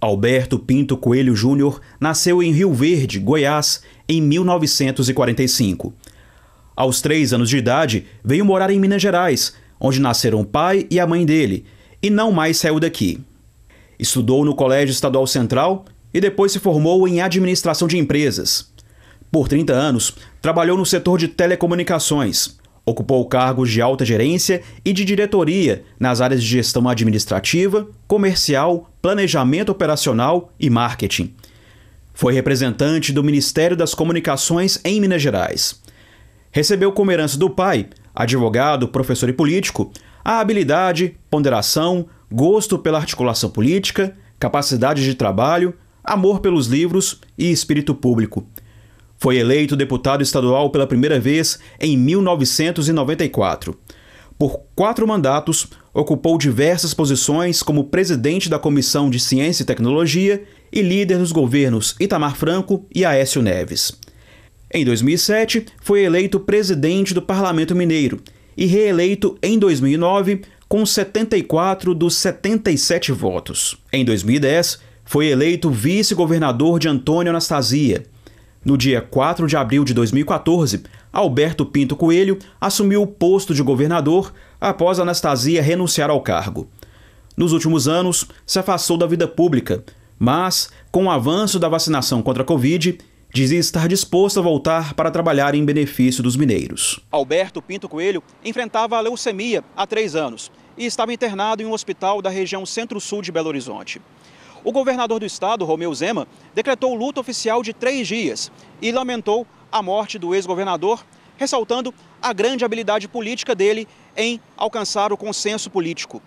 Alberto Pinto Coelho Júnior nasceu em Rio Verde, Goiás, em 1945. Aos três anos de idade, veio morar em Minas Gerais, onde nasceram o pai e a mãe dele, e não mais saiu daqui. Estudou no Colégio Estadual Central e depois se formou em Administração de Empresas. Por 30 anos, trabalhou no setor de telecomunicações. Ocupou cargos de alta gerência e de diretoria nas áreas de gestão administrativa, comercial, planejamento operacional e marketing. Foi representante do Ministério das Comunicações em Minas Gerais. Recebeu como herança do pai, advogado, professor e político, a habilidade, ponderação, gosto pela articulação política, capacidade de trabalho, amor pelos livros e espírito público. Foi eleito deputado estadual pela primeira vez em 1994. Por quatro mandatos, ocupou diversas posições como presidente da Comissão de Ciência e Tecnologia e líder dos governos Itamar Franco e Aécio Neves. Em 2007, foi eleito presidente do Parlamento Mineiro e reeleito em 2009 com 74 dos 77 votos. Em 2010, foi eleito vice-governador de Antônio Anastasia no dia 4 de abril de 2014, Alberto Pinto Coelho assumiu o posto de governador após Anastasia renunciar ao cargo. Nos últimos anos, se afastou da vida pública, mas, com o avanço da vacinação contra a Covid, dizia estar disposto a voltar para trabalhar em benefício dos mineiros. Alberto Pinto Coelho enfrentava a leucemia há três anos e estava internado em um hospital da região centro-sul de Belo Horizonte. O governador do estado, Romeu Zema, decretou luta oficial de três dias e lamentou a morte do ex-governador, ressaltando a grande habilidade política dele em alcançar o consenso político.